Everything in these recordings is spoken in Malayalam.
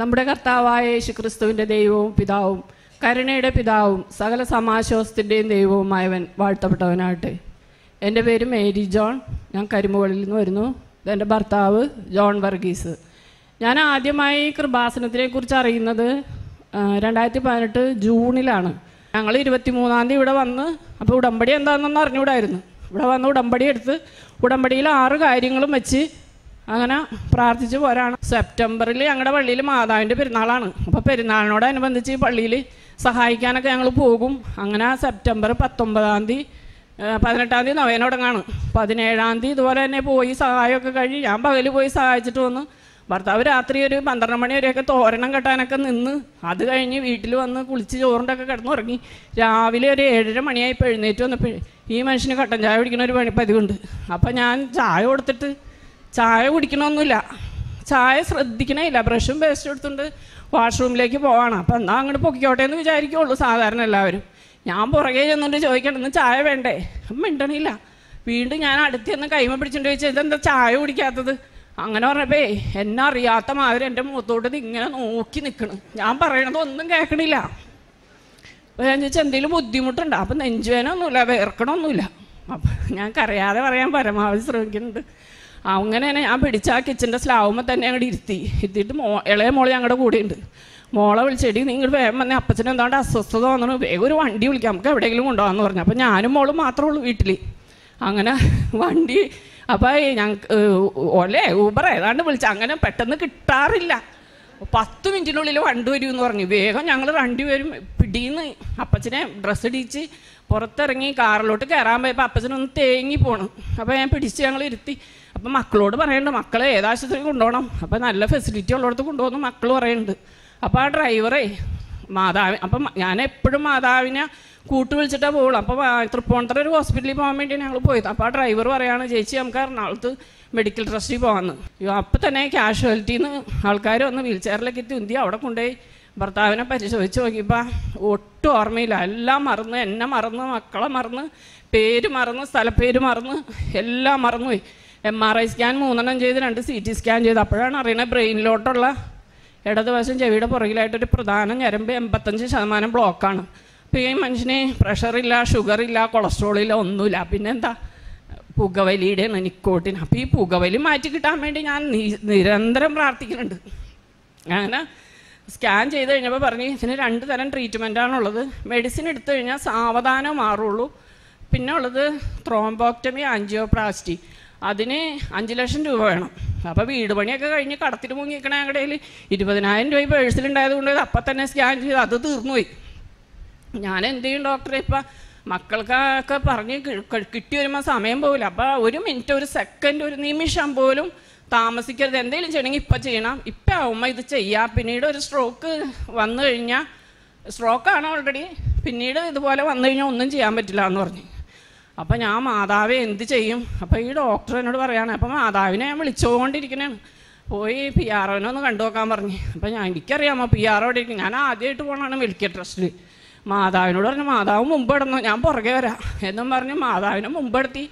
നമ്മുടെ കർത്താവായ ക്രിസ്തുവിൻ്റെ ദൈവവും പിതാവും കരുണയുടെ പിതാവും സകല സമാശ്വാസത്തിൻ്റെയും ദൈവവുമായവൻ വാഴ്ത്തപ്പെട്ടവനാകട്ടെ എൻ്റെ പേര് മേരി ജോൺ ഞാൻ കരിമുകളിൽ നിന്ന് വരുന്നു ഇതെൻ്റെ ഭർത്താവ് ജോൺ വർഗീസ് ഞാൻ ആദ്യമായി കൃപാസനത്തിനെക്കുറിച്ച് അറിയുന്നത് രണ്ടായിരത്തി പതിനെട്ട് ജൂണിലാണ് ഞങ്ങൾ ഇരുപത്തി മൂന്നാം തീയതി ഇവിടെ വന്ന് അപ്പോൾ ഉടമ്പടി എന്താണെന്നൊന്നും അറിഞ്ഞുകൂടായിരുന്നു ഇവിടെ വന്ന് ഉടമ്പടി എടുത്ത് ഉടമ്പടിയിൽ ആറ് കാര്യങ്ങളും വെച്ച് അങ്ങനെ പ്രാർത്ഥിച്ച് പോരാണ് സെപ്റ്റംബറിൽ ഞങ്ങളുടെ പള്ളിയിൽ മാതാവിൻ്റെ പെരുന്നാളാണ് അപ്പോൾ പെരുന്നാളിനോടനുബന്ധിച്ച് ഈ പള്ളിയിൽ സഹായിക്കാനൊക്കെ ഞങ്ങൾ പോകും അങ്ങനെ സെപ്റ്റംബർ പത്തൊമ്പതാം തീയതി പതിനെട്ടാം തീയതി നവേന തുടങ്ങാണ് പതിനേഴാം തീയതി ഇതുപോലെ തന്നെ പോയി സഹായമൊക്കെ കഴി ഞാൻ പകൽ പോയി സഹായിച്ചിട്ട് വന്ന് ഭർത്താവ് രാത്രി ഒരു പന്ത്രണ്ട് മണി വരെയൊക്കെ തോരണം കെട്ടാനൊക്കെ നിന്ന് അത് കഴിഞ്ഞ് വീട്ടിൽ വന്ന് കുളിച്ച് ചോറിൻ്റെ ഒക്കെ കിടന്നുറങ്ങി രാവിലെ ഒരു ഏഴര ഇപ്പോൾ എഴുന്നേറ്റ് വന്നപ്പോൾ ഈ മനുഷ്യന് കട്ടൻ ചായ കുടിക്കണ ഒരു പണി പതിവുണ്ട് അപ്പം ഞാൻ ചായ കൊടുത്തിട്ട് ചായ കുടിക്കണമൊന്നുമില്ല ചായ ശ്രദ്ധിക്കണേ ഇല്ല ബ്രഷും വേസ്റ്റ് എടുത്തുകൊണ്ട് വാഷ്റൂമിലേക്ക് പോകണം അപ്പം എന്നാൽ അങ്ങോട്ട് പൊക്കിക്കോട്ടെ എന്ന് വിചാരിക്കുള്ളൂ സാധാരണ എല്ലാവരും ഞാൻ പുറകെ ചെന്നിട്ട് ചോദിക്കണം ചായ വേണ്ടേ മിണ്ടണില്ല വീണ്ടും ഞാൻ അടുത്ത് നിന്ന് കൈമ പിടിച്ചിട്ട് ചോദിച്ചാൽ ഇതെന്താ ചായ കുടിക്കാത്തത് അങ്ങനെ പറഞ്ഞപ്പേ എന്നെ അറിയാത്ത മാതിരി എൻ്റെ മുഖത്തോട്ട് ഇങ്ങനെ നോക്കി നിൽക്കണം ഞാൻ പറയണത് ഒന്നും കേൾക്കണില്ല അപ്പോൾ ഞാൻ ചോദിച്ചാൽ എന്തെങ്കിലും ബുദ്ധിമുട്ടുണ്ടോ അപ്പം നെഞ്ചുവേനൊന്നുമില്ല വേർക്കണമൊന്നുമില്ല അപ്പം ഞാൻ കരയാതെ പറയാൻ പരമാവധി ശ്രമിക്കുന്നുണ്ട് അങ്ങനെ തന്നെ ഞാൻ പിടിച്ച ആ കിച്ചൻ്റെ സ്ലാവുമ്പോൾ തന്നെ അങ്ങോട്ട് ഇരുത്തി ഇരുത്തിയിട്ട് മോ ഇളയ മോള് ഞങ്ങളുടെ കൂടെ ഉണ്ട് മോളെ വിളിച്ചെടി നിങ്ങൾ വേഗം വന്നേ അപ്പച്ചന് എന്താണ്ട് അസ്വസ്ഥത വന്നു വേഗം ഒരു വണ്ടി വിളിക്കാം നമുക്ക് എവിടെയെങ്കിലും കൊണ്ടുപോകാമെന്ന് പറഞ്ഞു അപ്പോൾ ഞാനും മോളും മാത്രമേ ഉള്ളൂ വീട്ടിൽ അങ്ങനെ വണ്ടി അപ്പോൾ ഞങ്ങൾക്ക് ഓലെ ഊബർ ഏതാണ്ട് വിളിച്ചു അങ്ങനെ പെട്ടെന്ന് കിട്ടാറില്ല പത്ത് മിനിറ്റിനുള്ളിൽ വണ്ടി വരും എന്ന് പറഞ്ഞു വേഗം ഞങ്ങൾ പേരും പിടീന്ന് അപ്പച്ചനെ ഡ്രസ്സ് ഇടിച്ച് പുറത്തിറങ്ങി കാറിലോട്ട് കയറാൻ പോയപ്പോൾ അപ്പച്ചനൊന്ന് തേങ്ങി പോകണം അപ്പോൾ ഞാൻ പിടിച്ച് ഞങ്ങൾ ഇരുത്തി അപ്പം മക്കളോട് പറയുന്നുണ്ട് മക്കളെ ഏതാശുപത്രി കൊണ്ടുപോകണം അപ്പം നല്ല ഫെസിലിറ്റി ഉള്ളിടത്ത് കൊണ്ടുപോകുന്നു മക്കൾ പറയുന്നുണ്ട് അപ്പോൾ ആ ഡ്രൈവറേ മാതാവ് അപ്പം ഞാൻ എപ്പോഴും മാതാവിനെ കൂട്ടു വിളിച്ചിട്ടാണ് പോകുള്ളൂ അപ്പോൾ തൃപ്പൂണിത്തറ ഒരു ഹോസ്പിറ്റലിൽ പോകാൻ വേണ്ടി ഞങ്ങൾ പോയത് അപ്പോൾ ആ ഡ്രൈവർ പറയാണ് ചേച്ചി നമുക്ക് എറണാകുളത്ത് മെഡിക്കൽ ട്രസ്റ്റിൽ പോകാമെന്ന് അയ്യോ അപ്പം തന്നെ കാഷ്വാലിറ്റിയിൽ നിന്ന് ആൾക്കാർ വന്ന് വീൽ ചെയറിലേക്ക് തുന്തി അവിടെ കൊണ്ടുപോയി ഭർത്താവിനെ പരിശോധിച്ച് നോക്കിയപ്പോൾ ഒട്ടും ഓർമ്മയില്ല എല്ലാം മറന്ന് എന്നെ മറന്ന് മക്കളെ മറന്ന് പേര് മറന്ന് സ്ഥലപ്പേര് മറന്ന് എല്ലാം മറന്നുപോയി എം ആർ ഐ സ്കാൻ മൂന്നെണ്ണം ചെയ്ത് രണ്ട് സി ടി സ്കാൻ ചെയ്ത് അപ്പോഴാണ് അറിയണത് ബ്രെയിനിലോട്ടുള്ള ഇടതുവശം ചെവിയുടെ പുറകിലായിട്ടൊരു പ്രധാന ഞരമ്പ് എൺപത്തഞ്ച് ശതമാനം ബ്ലോക്കാണ് അപ്പോൾ ഈ മനുഷ്യന് പ്രഷറില്ല ഷുഗറില്ല കൊളസ്ട്രോളില്ല ഒന്നുമില്ല പിന്നെന്താ പുകവലിയുടെ നിക്കോട്ടിൻ അപ്പോൾ ഈ പുകവലി മാറ്റി കിട്ടാൻ വേണ്ടി ഞാൻ നിരന്തരം പ്രാർത്ഥിക്കുന്നുണ്ട് അങ്ങനെ സ്കാൻ ചെയ്ത് കഴിഞ്ഞപ്പോൾ പറഞ്ഞു ഇതിന് രണ്ട് തരം ട്രീറ്റ്മെൻറ്റാണുള്ളത് മെഡിസിൻ എടുത്തു കഴിഞ്ഞാൽ സാവധാനം മാറുള്ളൂ പിന്നെ ഉള്ളത് ത്രോംബോക്ടമി ആൻജിയോപ്ലാസ്റ്റി അതിന് അഞ്ച് ലക്ഷം രൂപ വേണം അപ്പോൾ വീട് പണിയൊക്കെ കഴിഞ്ഞ് കടത്തിൽ ഞങ്ങളുടെ കയ്യിൽ ഇരുപതിനായിരം രൂപ പേഴ്സിലുണ്ടായത് കൊണ്ട് അപ്പം തന്നെ സ്കാൻ ചെയ്ത് അത് തീർന്നുപോയി ഞാൻ എന്ത് ചെയ്യും ഡോക്ടറെ ഇപ്പം മക്കൾക്കൊക്കെ പറഞ്ഞ് കിട്ടി വരുമ്പോൾ സമയം പോകില്ല അപ്പോൾ ഒരു മിനിറ്റ് ഒരു സെക്കൻഡ് ഒരു നിമിഷം പോലും താമസിക്കരുത് എന്തെങ്കിലും ചെയ്യണമെങ്കിൽ ഇപ്പം ചെയ്യണം ഇപ്പം ആവുമ്പോൾ ഇത് ചെയ്യാം പിന്നീട് ഒരു സ്ട്രോക്ക് വന്നു കഴിഞ്ഞാൽ സ്ട്രോക്കാണ് ഓൾറെഡി പിന്നീട് ഇതുപോലെ വന്നു കഴിഞ്ഞാൽ ഒന്നും ചെയ്യാൻ പറ്റില്ല എന്ന് പറഞ്ഞു അപ്പം ഞാൻ മാതാവെ എന്ത് ചെയ്യും അപ്പം ഈ ഡോക്ടർ എന്നോട് പറയുകയാണ് അപ്പം മാതാവിനെ ഞാൻ വിളിച്ചുകൊണ്ടിരിക്കണേണ് പോയി പി ആർ ഒനെ ഒന്ന് കണ്ടു നോക്കാൻ പറഞ്ഞു അപ്പം ഞാൻ എനിക്കറിയാമോ പി ആർ അവിടെ ഞാൻ ആദ്യമായിട്ട് പോകണമാണ് മെഡിക്കൽ ട്രസ്റ്റിൽ മാതാവിനോട് പറഞ്ഞു മാതാവ് മുമ്പിടുന്നു ഞാൻ പുറകെ വരാം എന്നും പറഞ്ഞ് മാതാവിനെ മുമ്പെടുത്തി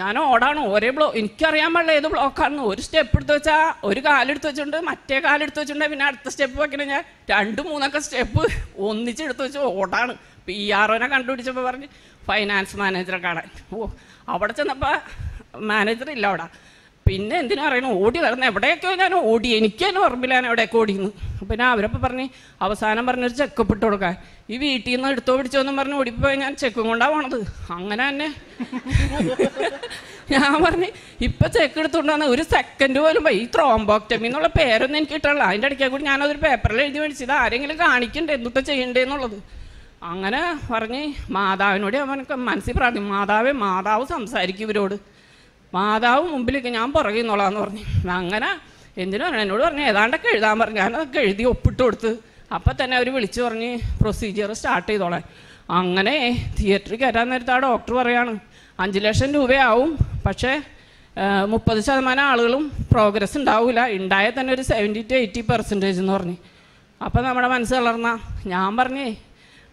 ഞാൻ ഓടാണ് ഒരേ ബ്ലോ എനിക്കറിയാൻ പാടില്ല ഏത് ബ്ലോക്കാണെന്ന് ഒരു സ്റ്റെപ്പ് എടുത്ത് വെച്ചാൽ ഒരു കാലെടുത്ത് വെച്ചിട്ടുണ്ട് മറ്റേ കാലെടുത്ത് വെച്ചിട്ടുണ്ട് പിന്നെ അടുത്ത സ്റ്റെപ്പ് വെക്കണം ഞാൻ രണ്ട് മൂന്നൊക്കെ സ്റ്റെപ്പ് ഒന്നിച്ചെടുത്ത് വെച്ച് ഓടാണ് പി ആർ ഒനെ കണ്ടുപിടിച്ചപ്പോൾ പറഞ്ഞ് ഫൈനാൻസ് മാനേജറെ കാണാൻ ഓ അവിടെ ചെന്നപ്പോൾ മാനേജർ ഇല്ല അവിടെ പിന്നെ എന്തിനാ പറയണു ഓടി നടന്ന് എവിടെയൊക്കെയോ ഞാൻ ഓടി എനിക്ക് തന്നെ ഓർമ്മയില്ല ഞാൻ എവിടെയൊക്കെ ഓടിയെന്ന് അപ്പം ഞാൻ അവരപ്പം പറഞ്ഞ് അവസാനം പറഞ്ഞൊരു ചെക്കപ്പ് ഇട്ട് കൊടുക്കാൻ ഈ വീട്ടിൽ നിന്ന് എടുത്തോ പിടിച്ചോന്നും പറഞ്ഞ് ഓടിപ്പോയി ഞാൻ ചെക്കും കൊണ്ടാണ് പോണത് അങ്ങനെ തന്നെ ഞാൻ പറഞ്ഞ് ഇപ്പം ചെക്ക് എടുത്തുകൊണ്ടാണ് ഒരു സെക്കൻഡ് പോലും ഈ ത്രോംബോക്ടമി എന്നുള്ള പേരൊന്നും എനിക്ക് കിട്ടാനുള്ള അതിൻ്റെ ഇടയ്ക്കാൽ കൂടി ഞാനതൊരു പേപ്പറിൽ എഴുതി മേടിച്ചത് ആരെങ്കിലും കാണിക്കണ്ടേ എന്നിട്ട് ചെയ്യണ്ടേ എന്നുള്ളത് അങ്ങനെ പറഞ്ഞ് മാതാവിനോട് അവനക്ക് മനസ്സിൽ പ്രാർത്ഥിക്കും മാതാവ് മാതാവ് സംസാരിക്കും ഇവരോട് മാതാവ് മുമ്പിലേക്ക് ഞാൻ പുറകെ നിന്നോളാന്ന് പറഞ്ഞു അങ്ങനെ എന്തിനു പറഞ്ഞു എന്നോട് പറഞ്ഞു ഏതാണ്ടൊക്കെ എഴുതാൻ പറഞ്ഞു ഞാനതൊക്കെ എഴുതി ഒപ്പിട്ട് കൊടുത്ത് അപ്പം തന്നെ അവർ വിളിച്ചു പറഞ്ഞ് പ്രൊസീജിയർ സ്റ്റാർട്ട് ചെയ്തോളാൻ അങ്ങനെ തിയേറ്ററിൽ കയറ്റാൻ നേരത്തെ ആ ഡോക്ടർ പറയാണ് അഞ്ച് ലക്ഷം രൂപയാവും പക്ഷേ മുപ്പത് ശതമാനം ആളുകളും പ്രോഗ്രസ് ഉണ്ടാവില്ല ഉണ്ടായാൽ തന്നെ ഒരു സെവൻറ്റി ടു എയ്റ്റി പെർസെൻറ്റേജ് എന്ന് പറഞ്ഞു അപ്പോൾ നമ്മുടെ മനസ്സ് കളർന്ന ഞാൻ പറഞ്ഞേ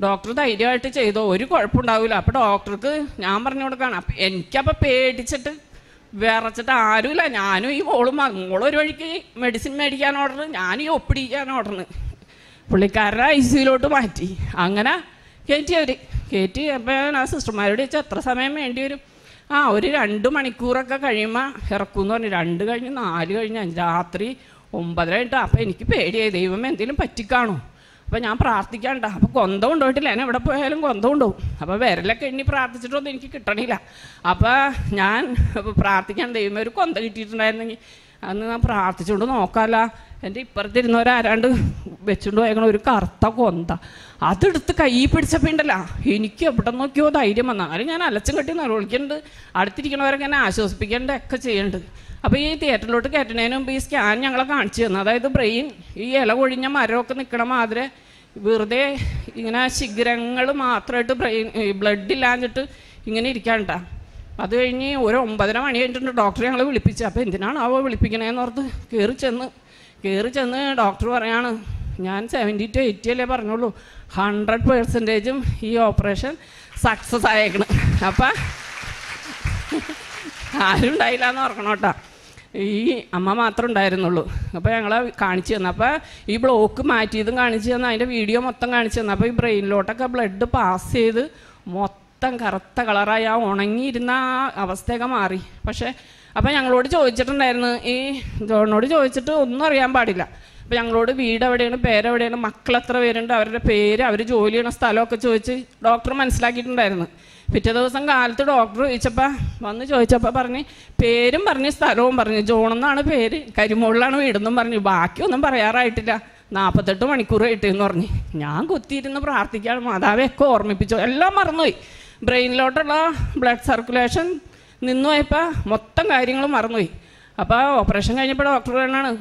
ഡോക്ടർ ധൈര്യമായിട്ട് ചെയ്തോ ഒരു കുഴപ്പമുണ്ടാവില്ല അപ്പോൾ ഡോക്ടർക്ക് ഞാൻ പറഞ്ഞു കൊടുക്കാണ് അപ്പം എനിക്കപ്പോൾ പേടിച്ചിട്ട് വിറച്ചിട്ട് ആരുമില്ല ഞാനും ഈ മോളും മോളും ഒരു വഴിക്ക് മെഡിസിൻ മേടിക്കാൻ ഓർഡർ ഞാനും ഈ ഒപ്പിടിക്കാൻ ഓർഡർ പുള്ളിക്കാരുടെ ഐ സിയിലോട്ട് മാറ്റി അങ്ങനെ കയറ്റി അവർ കയറ്റി അപ്പോൾ ആ സിസ്റ്റർമാരോട് ചോദിച്ചാൽ എത്ര സമയം വേണ്ടി വരും ആ ഒരു രണ്ട് മണിക്കൂറൊക്കെ കഴിയുമ്പോൾ ഇറക്കും എന്ന് പറഞ്ഞു രണ്ട് കഴിഞ്ഞ് നാല് കഴിഞ്ഞ് രാത്രി ഒമ്പതര കഴിഞ്ഞിട്ട് അപ്പോൾ എനിക്ക് പേടിയായി ദൈവം എന്തെങ്കിലും പറ്റിക്കാണോ അപ്പോൾ ഞാൻ പ്രാർത്ഥിക്കാണ്ട അപ്പോൾ കൊന്തം കൊണ്ടുപോയിട്ടില്ല ഞാൻ എവിടെ പോയാലും കൊന്തം കൊണ്ടുപോകും അപ്പോൾ വിരലൊക്കെ എണ്ണി പ്രാർത്ഥിച്ചിട്ടൊന്നും എനിക്ക് കിട്ടണില്ല അപ്പോൾ ഞാൻ പ്രാർത്ഥിക്കാൻ ദൈവം ഒരു കൊന്ത കിട്ടിയിട്ടുണ്ടായിരുന്നെങ്കിൽ അന്ന് ഞാൻ പ്രാർത്ഥിച്ചുകൊണ്ട് നോക്കാമല്ലോ എൻ്റെ ഇപ്പുറത്തിരുന്നവരാരാണ്ട് ഒരാരാണ്ട് വെച്ചുകൊണ്ട് പോയേക്കണ ഒരു കറുത്ത കൊന്ത അതെടുത്ത് കൈ പിടിച്ചപ്പോൾ എനിക്ക് എവിടെ നോക്കിയോ ധൈര്യം വന്നാലും ഞാൻ അലച്ചും കെട്ടി നിലവിളിക്കുന്നുണ്ട് അടുത്തിരിക്കണവരൊക്കെ എന്നെ ആശ്വസിപ്പിക്കേണ്ട ഒക്കെ ചെയ്യേണ്ടത് അപ്പോൾ ഈ തിയേറ്ററിലോട്ട് കയറ്റുന്നതിന് മുമ്പ് ഈ സ്കാൻ ഞങ്ങളെ കാണിച്ചു തന്നു അതായത് ബ്രെയിൻ ഈ ഇല കൊഴിഞ്ഞ മരമൊക്കെ നിൽക്കണ മാതിരെ വെറുതെ ഇങ്ങനെ ശിഖരങ്ങൾ മാത്രമായിട്ട് ബ്രെയിൻ ബ്ലഡ് ഇല്ലാഞ്ഞിട്ട് ഇങ്ങനെ ഇരിക്കാണ്ട അത് കഴിഞ്ഞ് ഒരു ഒമ്പതര മണി കഴിഞ്ഞിട്ടുണ്ട് ഡോക്ടറെ ഞങ്ങൾ വിളിപ്പിച്ചു അപ്പോൾ എന്തിനാണ് അവ വിളിപ്പിക്കണേന്ന് ഓർത്ത് കയറി ചെന്ന് കയറി ചെന്ന് ഡോക്ടർ പറയാണ് ഞാൻ സെവൻറ്റി ടു എയ്റ്റി അല്ലേ പറഞ്ഞുള്ളൂ ഹൺഡ്രഡ് പേഴ്സൻറ്റേജും ഈ ഓപ്പറേഷൻ സക്സസ് ആയേക്കണം അപ്പം ആരും ഉണ്ടായില്ല എന്ന് ഓർക്കണം കേട്ടോ ഈ അമ്മ മാത്രം ഉണ്ടായിരുന്നുള്ളൂ അപ്പോൾ ഞങ്ങളെ കാണിച്ചു തന്നു അപ്പോൾ ഈ ബ്ലോക്ക് മാറ്റിയതും കാണിച്ചു തന്നു അതിൻ്റെ വീഡിയോ മൊത്തം കാണിച്ചു തന്നു അപ്പോൾ ഈ ബ്രെയിനിലോട്ടൊക്കെ ബ്ലഡ് പാസ് ചെയ്ത് മൊത്തം മൊത്തം കറുത്ത കളറായി ആ ഉണങ്ങിയിരുന്ന ആ അവസ്ഥയൊക്കെ മാറി പക്ഷേ അപ്പം ഞങ്ങളോട് ചോദിച്ചിട്ടുണ്ടായിരുന്നു ഈ ജോണിനോട് ചോദിച്ചിട്ട് ഒന്നും അറിയാൻ പാടില്ല അപ്പം ഞങ്ങളോട് വീട് എവിടെയാണ് പേരെവിടെയാണ് മക്കൾ എത്ര പേരുണ്ട് അവരുടെ പേര് അവർ ജോലി ചെയ്യണ സ്ഥലമൊക്കെ ചോദിച്ച് ഡോക്ടർ മനസ്സിലാക്കിയിട്ടുണ്ടായിരുന്നു പിറ്റേ ദിവസം കാലത്ത് ഡോക്ടർ ചോദിച്ചപ്പോൾ വന്ന് ചോദിച്ചപ്പോൾ പറഞ്ഞ് പേരും പറഞ്ഞ് സ്ഥലവും പറഞ്ഞു ജോണെന്നാണ് പേര് കരിമോളിലാണ് വീടെന്നും പറഞ്ഞു ബാക്കിയൊന്നും പറയാറായിട്ടില്ല നാൽപ്പത്തെട്ട് മണിക്കൂർ ആയിട്ട് എന്ന് പറഞ്ഞു ഞാൻ കുത്തിയിരുന്ന് പ്രാർത്ഥിക്കാൻ മാതാവെയൊക്കെ ഓർമ്മിപ്പിച്ചു എല്ലാം മറന്നുപോയി ബ്രെയിനിലോട്ടുള്ള ബ്ലഡ് സർക്കുലേഷൻ നിന്നു പോയപ്പോൾ മൊത്തം കാര്യങ്ങളും മറന്നുപോയി അപ്പോൾ ഓപ്പറേഷൻ കഴിഞ്ഞപ്പോൾ ഡോക്ടർ തന്നെയാണ്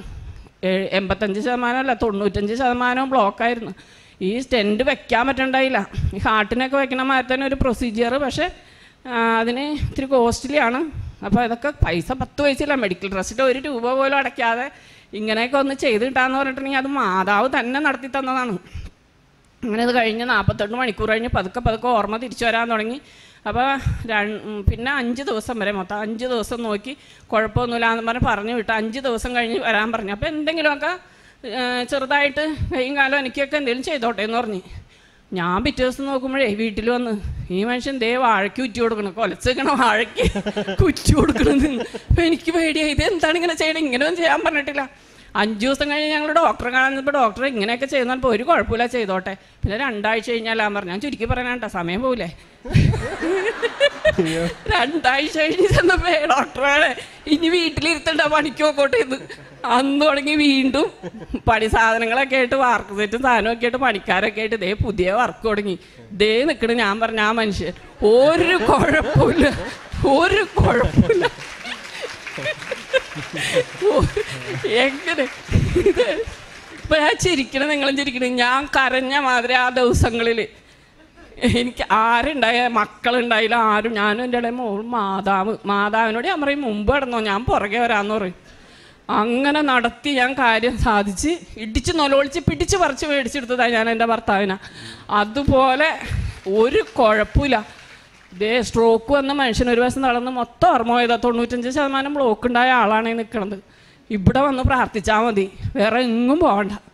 എൺപത്തഞ്ച് ശതമാനമല്ല തൊണ്ണൂറ്റഞ്ച് ശതമാനവും ബ്ലോക്കായിരുന്നു ഈ സ്റ്റെൻറ്റ് വെക്കാൻ പറ്റണ്ടായില്ല ഈ ഹാർട്ടിനൊക്കെ വെക്കണ മാതിരി തന്നെ ഒരു പ്രൊസീജിയർ പക്ഷേ അതിന് ഇത്തിരി കോസ്റ്റ്ലിയാണ് അപ്പോൾ ഇതൊക്കെ പൈസ പത്ത് പൈസയില്ല മെഡിക്കൽ ട്രസ്റ്റിൽ ഒരു രൂപ പോലും അടയ്ക്കാതെ ഇങ്ങനെയൊക്കെ ഒന്ന് ചെയ്ത് കിട്ടാമെന്ന് പറഞ്ഞിട്ടുണ്ടെങ്കിൽ അത് മാതാവ് തന്നെ നടത്തി തന്നതാണ് അങ്ങനെ അത് കഴിഞ്ഞ് നാൽപ്പത്തെട്ട് മണിക്കൂർ കഴിഞ്ഞ് പതുക്കെ പതുക്കെ ഓർമ്മ തിരിച്ചു വരാൻ തുടങ്ങി അപ്പോൾ പിന്നെ അഞ്ച് ദിവസം വരെ മൊത്തം അഞ്ച് ദിവസം നോക്കി കുഴപ്പമൊന്നുമില്ല എന്ന് പറഞ്ഞ് പറഞ്ഞു വിട്ടു അഞ്ച് ദിവസം കഴിഞ്ഞ് വരാൻ പറഞ്ഞു അപ്പോൾ എന്തെങ്കിലുമൊക്കെ ചെറുതായിട്ട് കൈയും കാലം എനിക്കൊക്കെ എന്തെങ്കിലും ചെയ്തോട്ടെ എന്ന് പറഞ്ഞു ഞാൻ പിറ്റേ ദിവസം നോക്കുമ്പോഴേ വീട്ടിൽ വന്ന് ഈ മനുഷ്യൻ ദേ വാഴയ്ക്ക് കുറ്റി കൊടുക്കണം കൊലച്ചിരിക്കണം വാഴയ്ക്ക് കുറ്റി കൊടുക്കണം എനിക്ക് പേടിയായി ഇത് എന്താണ് ഇങ്ങനെ ചെയ്യണം ഇങ്ങനെയൊന്നും ചെയ്യാൻ പറഞ്ഞിട്ടില്ല അഞ്ച് ദിവസം കഴിഞ്ഞ് ഞങ്ങൾ ഡോക്ടറെ കാണുന്നപ്പോൾ ഡോക്ടർ ഇങ്ങനെയൊക്കെ ചെയ്യുന്നപ്പോൾ ഒരു കുഴപ്പമില്ല ചെയ്തോട്ടെ പിന്നെ രണ്ടാഴ്ച കഴിഞ്ഞാലാൻ പറഞ്ഞു ഞാൻ ചുരുക്കി പറയാനാട്ടോ സമയം പോവില്ലേ രണ്ടാഴ്ച കഴിഞ്ഞ് ചെന്നപ്പോ ഡോക്ടറാണ് ഇനി വീട്ടിലിരുത്തണ്ട പണിക്ക് നോക്കോട്ടെ ഇത് അന്ന് തുടങ്ങി വീണ്ടും പണി സാധനങ്ങളൊക്കെ ആയിട്ട് വർക്ക് തെറ്റും സാധനമൊക്കെ ആയിട്ട് പണിക്കാരൊക്കെ ആയിട്ട് ദേ പുതിയ വർക്ക് തുടങ്ങി ദേ നിൽക്കണ ഞാൻ പറഞ്ഞ ആ മനുഷ്യൻ ഒരു കുഴപ്പമില്ല ഒരു കുഴപ്പമില്ല എങ്ങനെ ഇപ്പൊ ഞാൻ ചിരിക്കണം നിങ്ങളും ചിരിക്കണം ഞാൻ കരഞ്ഞ മാതിരി ആ ദിവസങ്ങളിൽ എനിക്ക് ആരുണ്ടായ മക്കളുണ്ടായില്ല ആരും ഞാനും എൻ്റെ ഇടയിൽ മോൾ മാതാവ് മാതാവിനോട് ഞാൻ പറയും മുമ്പ് കിടന്നോ ഞാൻ പുറകെ വരാമെന്ന് പറയും അങ്ങനെ നടത്തി ഞാൻ കാര്യം സാധിച്ച് ഇടിച്ച് നൊലൊളിച്ച് പിടിച്ച് പറിച്ച് മേടിച്ചെടുത്തതാണ് ഞാൻ എൻ്റെ ഭർത്താവിനെ അതുപോലെ ഒരു കുഴപ്പമില്ല ഇതേ സ്ട്രോക്ക് വന്ന മനുഷ്യൻ ഒരു വശം നടന്ന് മൊത്തം ഓർമ്മ പോയതാ തൊണ്ണൂറ്റഞ്ച് ശതമാനം ബ്ലോക്ക് ഉണ്ടായ ആളാണ് നിൽക്കുന്നത് ഇവിടെ വന്ന് പ്രാർത്ഥിച്ചാൽ മതി വേറെ എങ്ങും പോകണ്ട